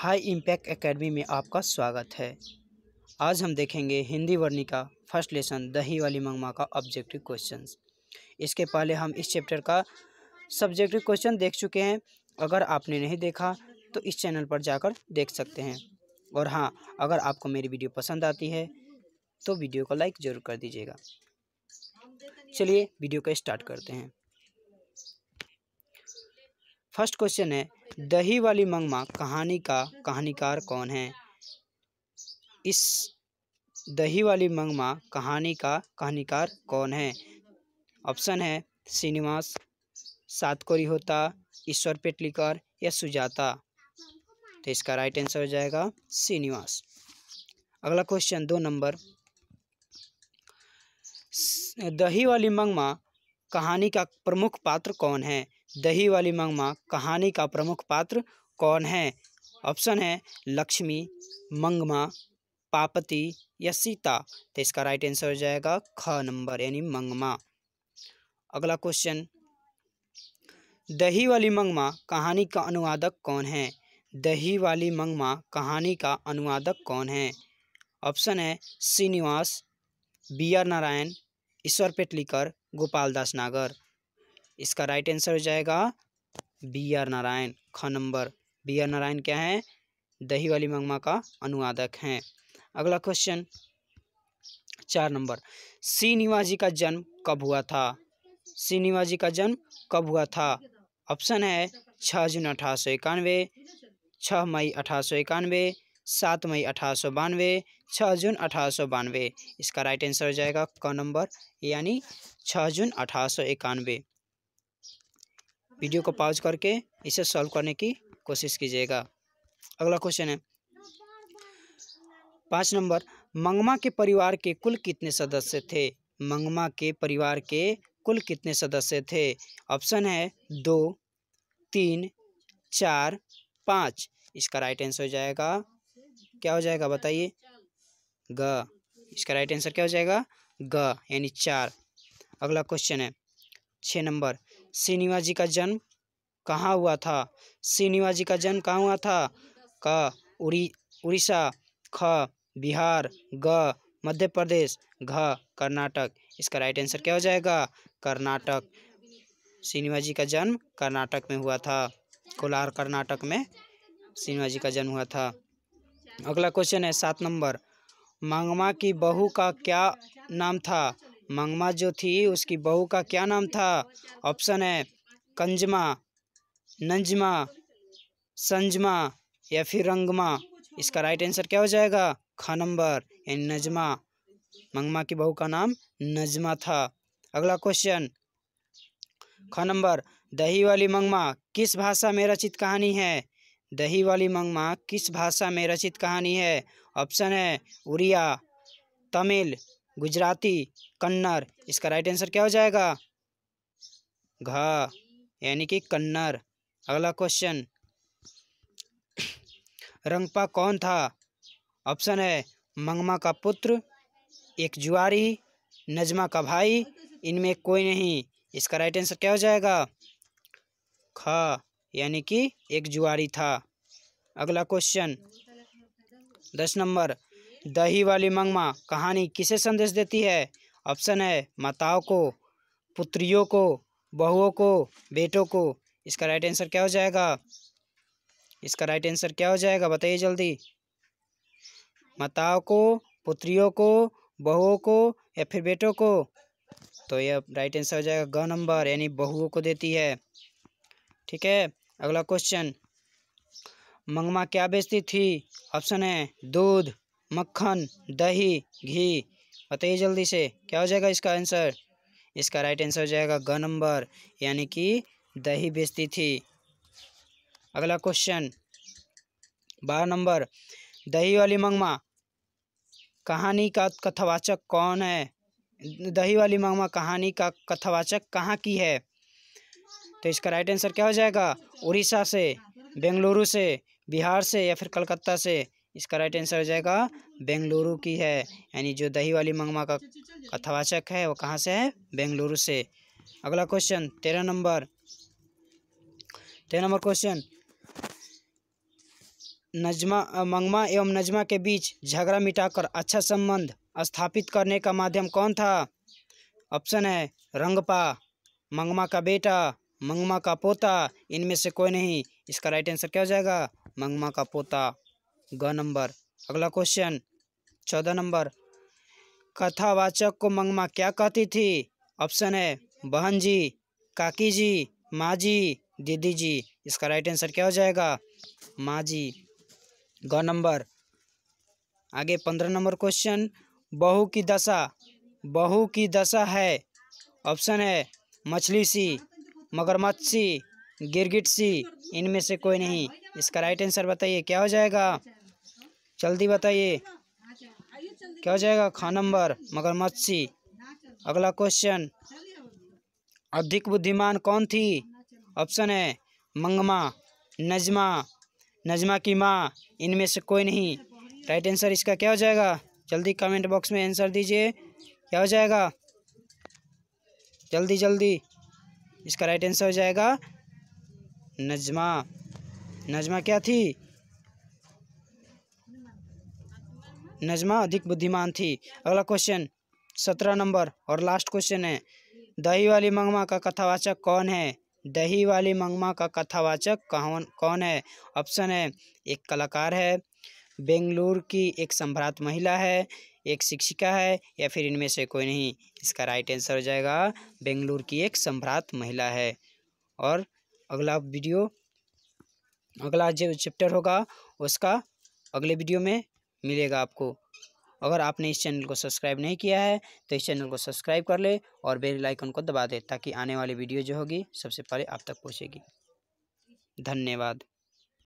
high impact academy में आपका स्वागत है आज हम देखेंगे हिंदी का फर्स्ट लेसन दही वाली मंगमा का ऑब्जेक्टिव क्वेश्चंस इसके पहले हम इस चैप्टर का सब्जेक्टिव क्वेश्चन देख चुके हैं अगर आपने नहीं देखा तो इस चैनल पर जाकर देख सकते हैं और हाँ अगर आपको मेरी वीडियो पसंद आती है तो वीडियो को लाइक ज़रूर कर दीजिएगा चलिए वीडियो का स्टार्ट करते हैं फर्स्ट क्वेश्चन है दही वाली मंगमा कहानी का कहानीकार कौन है इस दही वाली मंगमा कहानी का कहानीकार कौन है ऑप्शन है श्रीनिवास सातकोरी होता ईश्वर पेटलीकर या सुजाता तो इसका राइट आंसर हो जाएगा श्रीनिवास अगला क्वेश्चन दो नंबर दही वाली मंगमा कहानी का प्रमुख पात्र कौन है दही वाली मंगमा कहानी का प्रमुख पात्र कौन है ऑप्शन है लक्ष्मी मंगमा पापती या सीता तो इसका राइट आंसर हो जाएगा ख नंबर यानी मंगमा अगला क्वेश्चन दही वाली मंगमा कहानी का अनुवादक कौन है दही वाली मंगमा कहानी का अनुवादक कौन है ऑप्शन है श्रीनिवास बी आर नारायण ईश्वर पेटलीकर गोपाल दास नागर इसका राइट आंसर हो जाएगा बी आर नारायण ख नंबर बी आर नारायण क्या है दही वाली मंगमा का अनुवादक है अगला क्वेश्चन चार नंबर श्रीनिवास जी का जन्म कब हुआ था श्रीनिवास जी का जन्म कब हुआ था ऑप्शन है छः जून अठारह सौ इक्यानवे छः मई अठारह सौ इक्यानवे सात मई अठारह सौ बानवे छः जून अठारह सौ बानवे इसका राइट आंसर हो जाएगा क नंबर यानी छः जून अठारह सौ इक्यानवे वीडियो को पॉज करके इसे सॉल्व करने की कोशिश कीजिएगा अगला क्वेश्चन है पाँच नंबर मंगमा के परिवार के कुल कितने सदस्य थे मंगमा के परिवार के कुल कितने सदस्य थे ऑप्शन है दो तीन चार पाँच इसका राइट आंसर हो जाएगा क्या हो जाएगा बताइए ग इसका राइट आंसर क्या हो जाएगा ग यानी चार अगला क्वेश्चन है छः नंबर श्रीनिवास जी का जन्म कहाँ हुआ था श्रीनिवास जी का जन्म कहाँ हुआ था क उड़ी उड़ीसा ख बिहार ग मध्य प्रदेश घ कर्नाटक इसका राइट आंसर क्या हो जाएगा कर्नाटक श्रीनिवास जी का जन्म कर्नाटक में हुआ था कोलार कर्नाटक में श्रीनिवास जी का जन्म हुआ था अगला क्वेश्चन है सात नंबर मांगमा की बहू का क्या नाम था मंगमा जो थी उसकी बहू का क्या नाम था ऑप्शन है कंजमा नंजमा संजमा या फिर रंगमा इसका राइट आंसर क्या हो जाएगा ख नंबर यानी नजमा मंगमा की बहू का नाम नजमा था अगला क्वेश्चन ख नंबर दही वाली मंगमा किस भाषा में रचित कहानी है दही वाली मंगमा किस भाषा में रचित कहानी है ऑप्शन है उड़िया तमिल गुजराती कन्नर इसका राइट आंसर क्या हो जाएगा घ यानी कि कन्नर अगला क्वेश्चन रंगपा कौन था ऑप्शन है मंगमा का पुत्र एक जुआरी नजमा का भाई इनमें कोई नहीं इसका राइट आंसर क्या हो जाएगा ख यानी कि एक जुआरी था अगला क्वेश्चन दस नंबर दही वाली मंगमा कहानी किसे संदेश देती है ऑप्शन है माताओं को पुत्रियों को बहुओं को बेटों को इसका राइट आंसर क्या हो जाएगा इसका राइट आंसर क्या हो जाएगा बताइए जल्दी माताओं को पुत्रियों को बहुओं को या फिर बेटों को तो यह राइट आंसर हो जाएगा ग नंबर यानी बहुओं को देती है ठीक है अगला क्वेश्चन मंगमा क्या बेचती थी ऑप्शन है दूध मक्खन दही घी बताइए जल्दी से क्या हो जाएगा इसका आंसर इसका राइट आंसर हो जाएगा ग नंबर यानी कि दही बेचती थी अगला क्वेश्चन बारह नंबर दही वाली मंगमा कहानी का कथावाचक कौन है दही वाली मंगमा कहानी का कथावाचक कहाँ की है तो इसका राइट आंसर क्या हो जाएगा उड़ीसा से बेंगलुरु से बिहार से या फिर कलकत्ता से इसका राइट आंसर हो जाएगा बेंगलुरु की है यानी जो दही वाली मंगमा का कथावाचक है वो कहाँ से है बेंगलुरु से अगला क्वेश्चन तेरह नंबर तेरह नंबर क्वेश्चन नजमा मंगमा एवं नजमा के बीच झगड़ा मिटाकर अच्छा संबंध स्थापित करने का माध्यम कौन था ऑप्शन है रंगपा मंगमा का बेटा मंगमा का पोता इनमें से कोई नहीं इसका राइट आंसर क्या हो जाएगा मंगमा का पोता ग नंबर अगला क्वेश्चन चौदह नंबर कथावाचक को मंगमा क्या कहती थी ऑप्शन है बहन जी काकी जी माँ जी दीदी जी इसका राइट आंसर क्या हो जाएगा माँ जी ग नंबर आगे पंद्रह नंबर क्वेश्चन बहू की दशा बहू की दशा है ऑप्शन है मछली सी मगरमच्छ सी गिरगिट सी इनमें से कोई नहीं इसका राइट आंसर बताइए क्या हो जाएगा जल्दी बताइए क्या हो जाएगा खा नंबर सी अगला क्वेश्चन अधिक बुद्धिमान कौन थी ऑप्शन है मंगमा नजमा नजमा की माँ इनमें से कोई नहीं राइट आंसर इसका क्या हो जाएगा जल्दी कमेंट बॉक्स में आंसर दीजिए क्या हो जाएगा जल्दी जल्दी इसका राइट आंसर हो जाएगा नजमा नजमा क्या थी नजमा अधिक बुद्धिमान थी अगला क्वेश्चन सत्रह नंबर और लास्ट क्वेश्चन है दही वाली मंगमा का कथावाचक कौन है दही वाली मंगमा का कथावाचक कौन कौन है ऑप्शन है एक कलाकार है बेंगलुरु की एक संभ्रात महिला है एक शिक्षिका है या फिर इनमें से कोई नहीं इसका राइट आंसर हो जाएगा बेंगलुरु की एक संभ्रात महिला है और अगला वीडियो अगला जो चैप्टर होगा उसका अगले वीडियो में मिलेगा आपको अगर आपने इस चैनल को सब्सक्राइब नहीं किया है तो इस चैनल को सब्सक्राइब कर ले और बेल आइकन को दबा दे ताकि आने वाली वीडियो जो होगी सबसे पहले आप तक पहुँचेगी धन्यवाद